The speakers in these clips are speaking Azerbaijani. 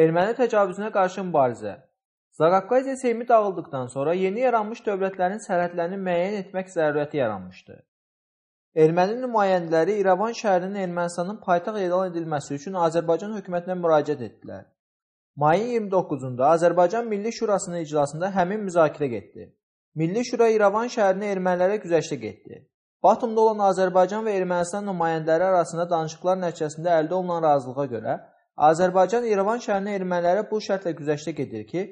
Erməni təcavüzünə qarşı mübarizə Zaqafqaziya Seymi dağıldıqdan sonra yeni yaranmış dövlətlərin sərhədlərini müəyyən etmək zərurəti yaranmışdı. Erməni nümayəndələri İrəvan şəhərinin Ermənistanın paytaxt elan edilməsi üçün Azərbaycan hökumətinə müraciət etdilər. Mayın 29-da Azərbaycan Milli Şurasının iclasında həmin müzakirə getdi. Milli Şura İrəvan şəhərinə ermənilərə güzəştə getdi. Batumda olan Azərbaycan və Ermənistan nümayəndələri arasında danışıqlar nəticəsində əldə olunan razılığa görə Azərbaycan İrəvan şəhərinin erməniləri bu şərtlə güzəştə gedir ki,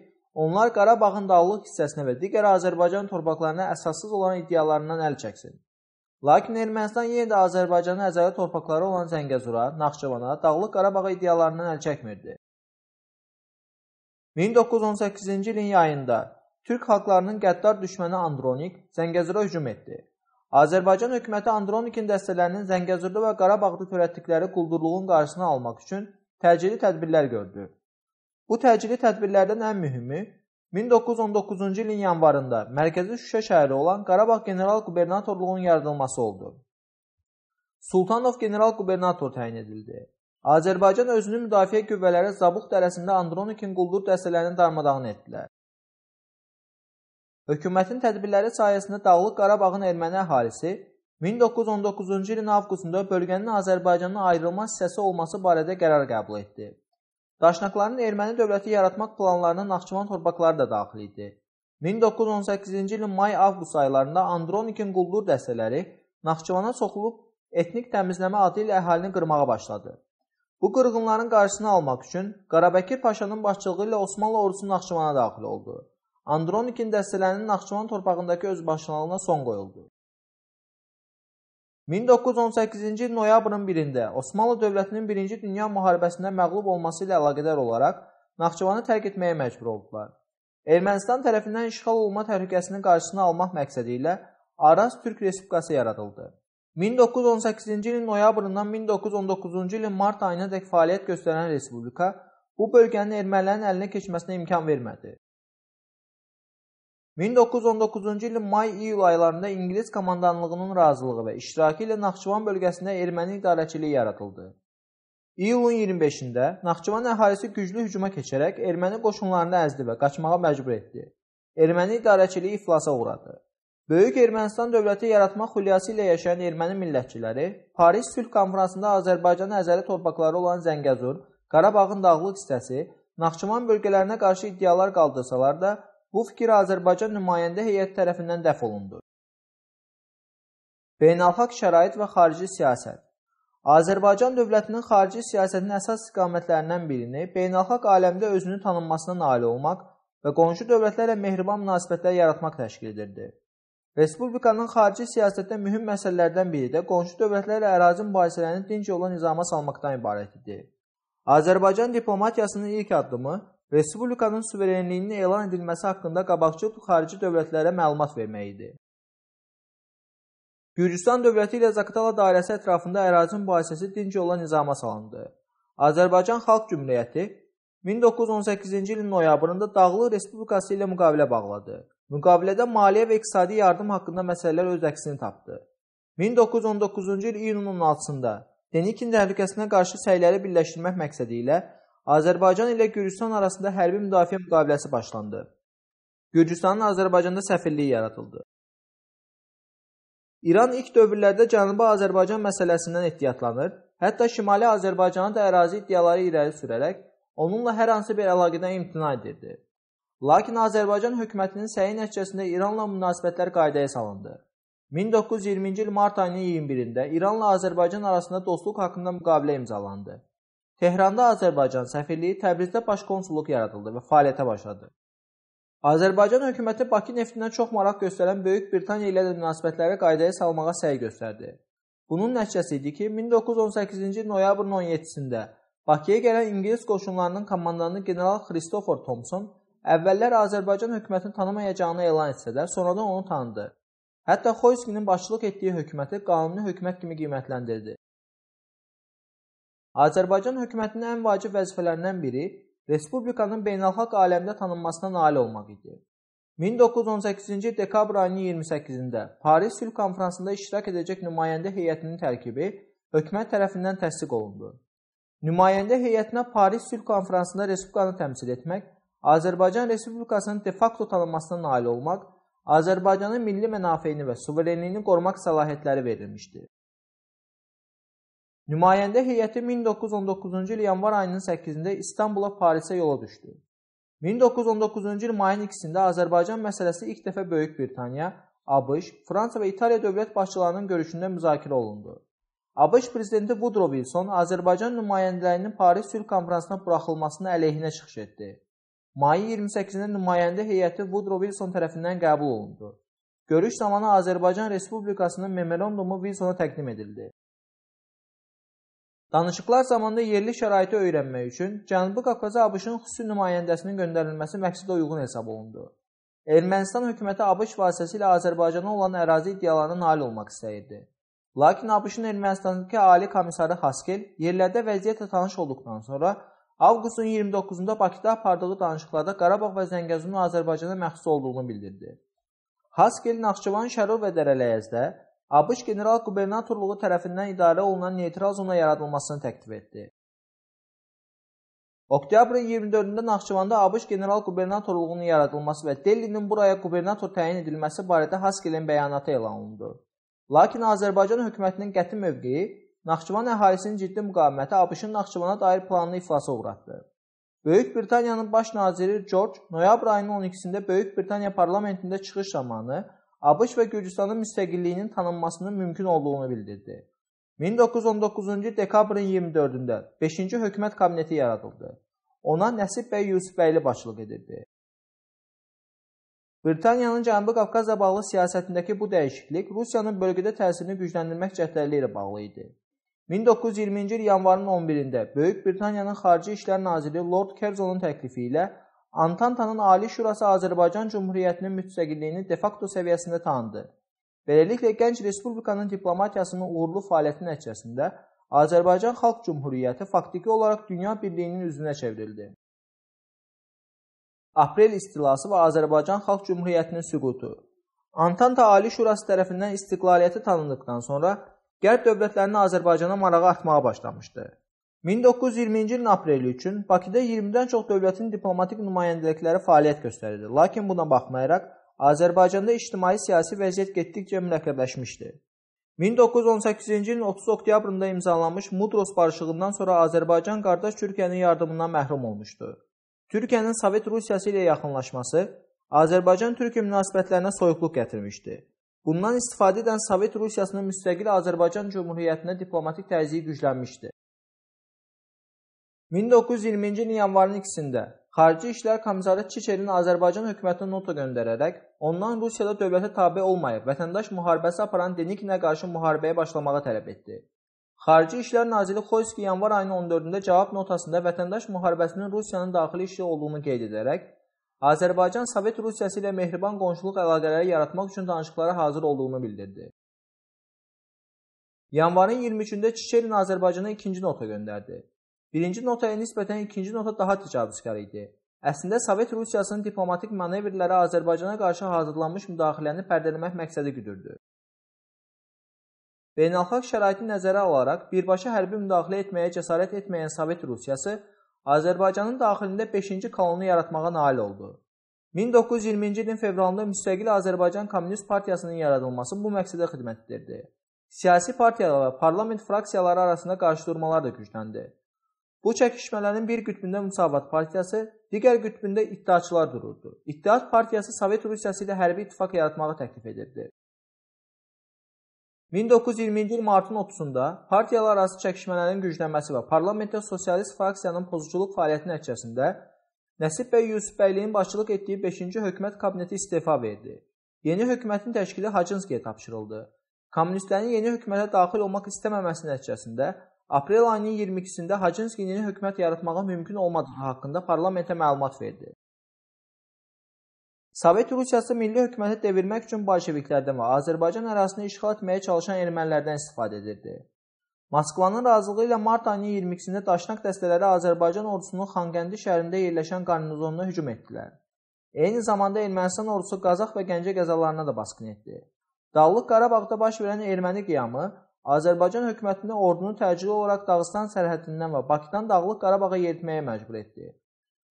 onlar Qarabağın dağlıq hissəsinə və digər Azərbaycan torpaqlarına əsassız olan iddialarından əl çəksin. Lakin Ermənistan yenə də Azərbaycanın əzəli torpaqları olan Zəngəzura, Naxçıvana, Dağlıq Qarabağa iddialarından əl çəkmirdi. 1918-ci ilin yayında Türk xalqlarının qəddar düşməni Andronik Zəngəzura hücum etdi. Azərbaycan hökuməti Andronikin dəstələrinin Zəngəzurda və Qarabağda törətdikləri quldurluğun qarşısını almaq üçün təcili tədbirlər gördü. Bu təcili tədbirlərdən ən mühümü 1919-cu ilin yanvarında mərkəzi Şuşa şəhəri olan Qarabağ general qubernatorluğunun yaradılması oldu. Sultanov general qubernator təyin edildi. Azərbaycan özünü müdafiə qüvvələri Zabuq dərəsində Andronikin quldur dəstələrini darmadağın etdilər. Hökumətin tədbirləri sayəsində Dağlıq Qarabağın erməni əhalisi 1919-cu ilin avqustunda bölgənin Azərbaycanın ayrılmaz hissəsi olması barədə qərar qəbul etdi. Daşnaqların erməni dövləti yaratmaq planlarına Naxçıvan torpaqları da daxil idi. 1918-ci ilin may-avqust aylarında Andronikin quldur dəstələri Naxçıvana soxulub etnik təmizləmə adı ilə əhalini qırmağa başladı. Bu qırğınların qarşısını almaq üçün Qarabəkir Paşanın başçılığı ilə Osmanlı ordusu Naxçıvana daxil oldu. Andronikin dəstələrinin Naxçıvan torpağındakı özbaşınalığına son qoyuldu. 1918-ci il noyabrın 1-də Osmanlı dövlətinin birinci Dünya müharibəsində məğlub olması ilə əlaqədar olaraq Naxçıvanı tərk etməyə məcbur oldular. Ermənistan tərəfindən işğal olunma təhlükəsinin qarşısını almaq məqsədi ilə Araz Türk Respublikası yaradıldı. 1918-ci ilin noyabrından 1919-cu ilin mart ayınadək fəaliyyət göstərən respublika bu bölgənin ermənilərin əlinə keçməsinə imkan vermədi. 1919-cu ilin may-iyul aylarında İngilis komandanlığının razılığı və iştirakı ilə Naxçıvan bölgəsində erməni idarəçiliyi yaradıldı. İyulun 25-də Naxçıvan əhalisi güclü hücuma keçərək erməni qoşunlarını əzdi və qaçmağa məcbur etdi. Erməni idarəçiliyi iflasa uğradı. Böyük Ermənistan dövləti yaratmaq xülyası ilə yaşayan erməni millətçiləri Paris Sülh Konfransında Azərbaycanın əzəli torpaqları olan Zəngəzur, Qarabağın dağlıq hissəsi, Naxçıvan bölgələrinə qarşı iddialar qaldırsalar da, Bu fikir Azərbaycan nümayəndə heyəti tərəfindən dəf olundu. Beynəlxalq şərait və xarici siyasət Azərbaycan dövlətinin xarici siyasətinin əsas istiqamətlərindən birini beynəlxalq aləmdə özünü tanınmasına nail olmaq və qonşu dövlətlərlə mehriban münasibətlər yaratmaq təşkil edirdi. Respublikanın xarici siyasətdə mühüm məsələlərdən biri də qonşu dövlətlərlə ərazi mübahisələrini dinc yolla nizama salmaqdan ibarət idi. Azərbaycan diplomatiyasının ilk addımı respublikanın suverenliyinin elan edilməsi haqqında qabaqcıl xarici dövlətlərə məlumat vermək idi. Gürcüstan dövləti ilə Zaqatala dairəsi ətrafında ərazi mübahisəsi dinc olan nizama salındı. Azərbaycan Xalq Cümhuriyyəti 1918-ci ilin noyabrında Dağlıq Respublikası ilə müqavilə bağladı. Müqavilədə maliyyə və iqtisadi yardım haqqında məsələlər öz əksini tapdı. 1919-cu il iyunun 16-sında Denikin təhlükəsinə qarşı səyləri birləşdirmək məqsədi ilə Azərbaycan ilə Gürcüstan arasında hərbi müdafiə müqaviləsi başlandı. Gürcüstanın Azərbaycanda səfirliyi yaradıldı. İran ilk dövrlərdə Cənubi Azərbaycan məsələsindən ehtiyatlanır, hətta Şimali Azərbaycanın da ərazi iddiaları irəli sürərək onunla hər hansı bir əlaqədən imtina edirdi. Lakin Azərbaycan hökumətinin səyi nəticəsində İranla münasibətlər qaydaya salındı. 1920-ci il mart ayının 21-də İranla Azərbaycan arasında dostluq haqqında müqavilə imzalandı. Tehranda Azərbaycan səfirliyi, Təbrizdə başkonsulluq yaradıldı və fəaliyyətə başladı. Azərbaycan hökuməti Bakı neftinə çox maraq göstərən Böyük Britaniya ilə də münasibətləri qaydaya salmağa səy göstərdi. Bunun nəticəsi idi ki, 1918-ci noyabrın 17-sində Bakıya gələn İngilis qoşunlarının komandanı general Christopher Thompson əvvəllər Azərbaycan hökumətini tanımayacağını elan etsələr, sonradan onu tanıdı. Hətta Xoyskinin başçılıq etdiyi hökuməti qanuni hökumət kimi qiymətləndirdi. Azərbaycan hökumətinin ən vacib vəzifələrindən biri respublikanın beynəlxalq aləmdə tanınmasına nail olmaq idi. 1918-ci dekabr ayının 28-də Paris Sülh Konfransında iştirak edəcək nümayəndə heyətinin tərkibi hökumət tərəfindən təsdiq olundu. Nümayəndə heyətinə Paris Sülh Konfransında respublikanı təmsil etmək, Azərbaycan Respublikasının de facto tanınmasına nail olmaq, Azərbaycanın milli mənafeyini və suverenliyini qorumaq səlahiyyətləri verilmişdi. Nümayəndə heyəti 1919-cu il yanvar ayının 8-də İstanbula, Parisə yola düşdü. 1919-cu il mayın 2-də Azərbaycan məsələsi ilk dəfə Böyük Britaniya, ABŞ, Fransa və İtaliya dövlət başçılarının görüşündə müzakirə olundu. ABŞ prezidenti Woodrow Wilson Azərbaycan nümayəndələrinin Paris sülh konfransına buraxılmasını əleyhinə çıxış etdi. Mayın 28-də nümayəndə heyəti Woodrow Wilson tərəfindən qəbul olundu. Görüş zamanı Azərbaycan Respublikasının memorandumu Wilsona təqdim edildi. Danışıqlar zamanında yerli şəraiti öyrənmək üçün Cənubi Qafqaza ABŞ-ın xüsusi nümayəndəsinin göndərilməsi məqsədə uyğun hesab olundu. Ermənistan hökuməti ABŞ vasitəsilə Azərbaycana olan ərazi iddialarına nail olmaq istəyirdi. Lakin ABŞ-ın Ermənistandakı Ali komissarı Haskell yerlərdə vəziyyətlə tanış olduqdan sonra avqustun 29-da Bakıda apardığı danışıqlarda Qarabağ və Zəngəzurun Azərbaycana məxsus olduğunu bildirdi. Haskell Naxçıvan, Şərov və Dərələyəzdə ABŞ General Qubernatorluğu tərəfindən idarə olunan neytral zona yaradılmasını təklif etdi. Oktyabrın 24-də Naxçıvanda ABŞ General Qubernatorluğunun yaradılması və Dellinin buraya qubernator təyin edilməsi barədə Haskelin bəyanatı elan olundu. Lakin Azərbaycan hökumətinin qəti mövqeyi Naxçıvan əhalisinin ciddi müqaviməti ABŞ-ın Naxçıvana dair planını iflasa uğratdı. Böyük Britaniyanın baş naziri George noyabr ayının 12-sində Böyük Britaniya parlamentində çıxış zamanı ABŞ və Gürcüstanın müstəqilliyinin tanınmasının mümkün olduğunu bildirdi. 1919-cu dekabrın 24-də 5-ci hökumət kabineti yaradıldı. Ona Nəsib bəy Yusifbəyli başçılıq edirdi. Britaniyanın Cənubi Qafqazla bağlı siyasətindəki bu dəyişiklik Rusiyanın bölgədə təsirini gücləndirmək cəhdləri ilə bağlı idi. 1920-ci il yanvarın 11-də Böyük Britaniyanın Xarici İşlər Naziri Lord Curzonun təklifi ilə Antantanın Ali Şurası Azərbaycan Cümhuriyyətinin müstəqilliyini de-facto səviyyəsində tanıdı. Beləliklə, gənc respublikanın diplomatiyasının uğurlu fəaliyyəti nəticəsində Azərbaycan Xalq Cümhuriyyəti faktiki olaraq dünya birliyinin üzvünə çevrildi. Aprel istilası və Azərbaycan Xalq Cümhuriyyətinin süqutu Antanta Ali Şurası tərəfindən istiqlaliyyəti tanındıqdan sonra Qərb dövlətlərinin Azərbaycana marağı artmağa başlamışdı. 1920-ci ilin apreli üçün Bakıda 20-dən çox dövlətin diplomatik nümayəndəlikləri fəaliyyət göstərirdi. Lakin buna baxmayaraq Azərbaycanda ictimai-siyasi vəziyyət getdikcə mürəkkəbləşmişdi. 1918-ci ilin 30 oktyabrında imzalanmış Mudros barışığından sonra Azərbaycan qardaş Türkiyənin yardımından məhrum olmuşdu. Türkiyənin Sovet Rusiyası ilə yaxınlaşması Azərbaycan-Türkiyə münasibətlərinə soyuqluq gətirmişdi. Bundan istifadə edən Sovet Rusiyasının müstəqil Azərbaycan Cümhuriyyətinə diplomatik təzyiq güclənmişdi. 1920-ci ilin yanvarın ikisində Xarici İşlər Komissarı Çiçerin Azərbaycan hökumətinə nota göndərərək ondan Rusiyada dövlətə tabe olmayıb vətəndaş müharibəsi aparan Denikinə qarşı müharibəyə başlamağı tələb etdi. Xarici İşlər Naziri Xoyski yanvar ayının 14-də cavab notasında vətəndaş müharibəsinin Rusiyanın daxili işi olduğunu qeyd edərək, Azərbaycan Sovet Rusiyası ilə mehriban qonşuluq əlaqələri yaratmaq üçün danışıqlara hazır olduğunu bildirdi. Yanvarın 23-də Çiçerin Azərbaycana ikinci nota göndərdi. Birinci notaya nisbətən ikinci nota daha təcavüzkar idi. Əslində Sovet Rusiyasının diplomatik manevrləri Azərbaycana qarşı hazırlanmış müdaxiləni pərdələmək məqsədi güdürdü. Beynəlxalq şəraiti nəzərə alaraq birbaşa hərbi müdaxilə etməyə cəsarət etməyən Sovet Rusiyası Azərbaycanın daxilində 5-ci kolonu yaratmağa nail oldu. 1920-ci ilin fevralında müstəqil Azərbaycan Kommunist Partiyasının yaradılması bu məqsədə xidmət edirdi. Siyasi partiyalar və parlament fraksiyaları arasında qarşıdurmalar da gücləndi. Bu çəkişmələrin bir qütbündə Müsavat partiyası, digər qütbündə iddiaçılar dururdu. İttihat partiyası Sovet Rusiyası ilə hərbi ittifaq yaratmağı təklif edirdi. 1920-ci il martın 30-da partiyalar arası çəkişmələrin güclənməsi və parlamentdə sosialist fraksiyanın pozuculuq fəaliyyəti nəticəsində Nəsib bəy Yusufbəyliyin başçılıq etdiyi 5-ci hökumət kabineti istefa verdi. Yeni hökumətin təşkili Hacınskiyə tapşırıldı. Kommunistlərin yeni hökumətə daxil olmaq istəməməsi nəticəsində Aprel ayının 22-də Hacinski yeni hökumət yaratmağa mümkün olmadığı haqqında parlamentə məlumat verdi. Sovet Rusiyası milli hökuməti devirmək üçün bolşeviklərdən və Azərbaycan ərazisini işğal etməyə çalışan ermənilərdən istifadə edirdi. Moskvanın razılığı ilə mart ayının 22-də daşnaq dəstələri Azərbaycan ordusunun Xankəndi şəhərində yerləşən qarnizonuna hücum etdilər. Eyni zamanda Ermənistan ordusu Qazax və Gəncə qəzalarına da basqın etdi. Dağlıq Qarabağda baş verən erməni qiyamı Azərbaycan hökumətini ordunu təcili olaraq Dağıstan sərhədindən və Bakıdan Dağlıq Qarabağa yeritməyə məcbur etdi.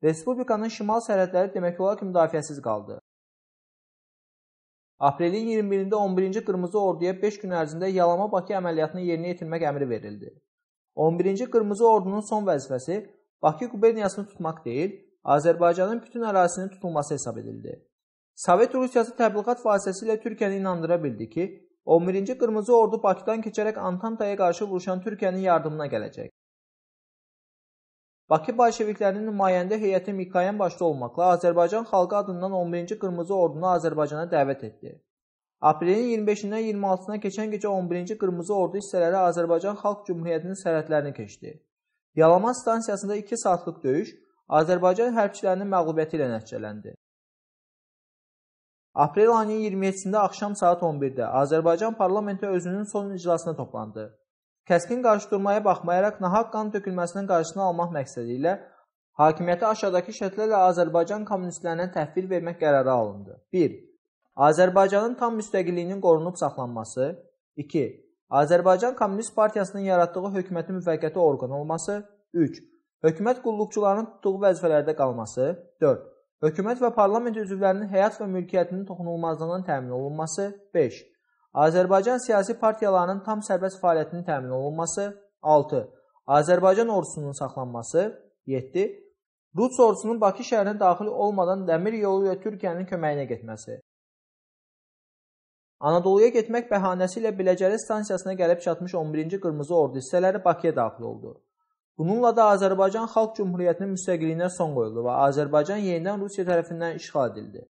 Respublikanın şimal sərhədləri demək olar ki, müdafiəsiz qaldı. Aprelin 21-də 11-ci Qırmızı Orduya 5 gün ərzində Yalama Bakı əməliyyatını yerinə yetirmək əmri verildi. 11-ci Qırmızı Ordunun son vəzifəsi Bakı quberniyasını tutmaq deyil, Azərbaycanın bütün ərazisinin tutulması hesab edildi. Sovet Rusiyası təbliğat vasitəsilə Türkiyəni inandıra bildi ki, 11-ci Qırmızı Ordu Bakıdan keçərək Antantaya qarşı vuruşan Türkiyənin yardımına gələcək. Bakı bolşeviklərinin nümayəndə heyəti Mikayan başda olmaqla Azərbaycan xalqı adından 11-ci Qırmızı Ordunu Azərbaycana dəvət etdi. Aprelin 25-dən 26-sına keçən gecə 11-ci Qırmızı Ordu hissələri Azərbaycan Xalq Cümhuriyyətinin sərhədlərini keçdi. Yalaman stansiyasında 2 saatlıq döyüş Azərbaycan hərbçilərinin məğlubiyyəti ilə nəticələndi. Aprel ayının 27-də axşam saat 11-də Azərbaycan parlamenti özünün son iclasına toplandı. Kəskin qarşıdurmaya baxmayaraq nahaq qan tökülməsinin qarşısını almaq məqsədi ilə hakimiyyəti aşağıdakı şərtlərlə Azərbaycan kommunistlərinə təhvil vermək qərarı alındı. 1. Azərbaycanın tam müstəqilliyinin qorunub saxlanması. 2. Azərbaycan Kommunist Partiyasının yaratdığı hökumətin müvəqqəti orqan olması. 3. Hökumət qulluqçularının tutduğu vəzifələrdə qalması. 4. Hökumət və parlament üzvlərinin həyat və mülkiyyətinin toxunulmazlığının təmin olunması. 5. Azərbaycan siyasi partiyalarının tam sərbəst fəaliyyətinin təmin olunması. 6. Azərbaycan ordusunun saxlanması. 7. Rus ordusunun Bakı şəhərinə daxil olmadan dəmir yolu ilə Türkiyənin köməyinə getməsi. Anadoluya getmək bəhanəsi ilə Biləcəri stansiyasına gəlib çatmış 11-ci qırmızı ordu hissələri Bakıya daxil oldu. Bununla da Azərbaycan Xalq Cümhuriyyətinin müstəqilliyinə son qoyuldu və Azərbaycan yenidən Rusiya tərəfindən işğal edildi.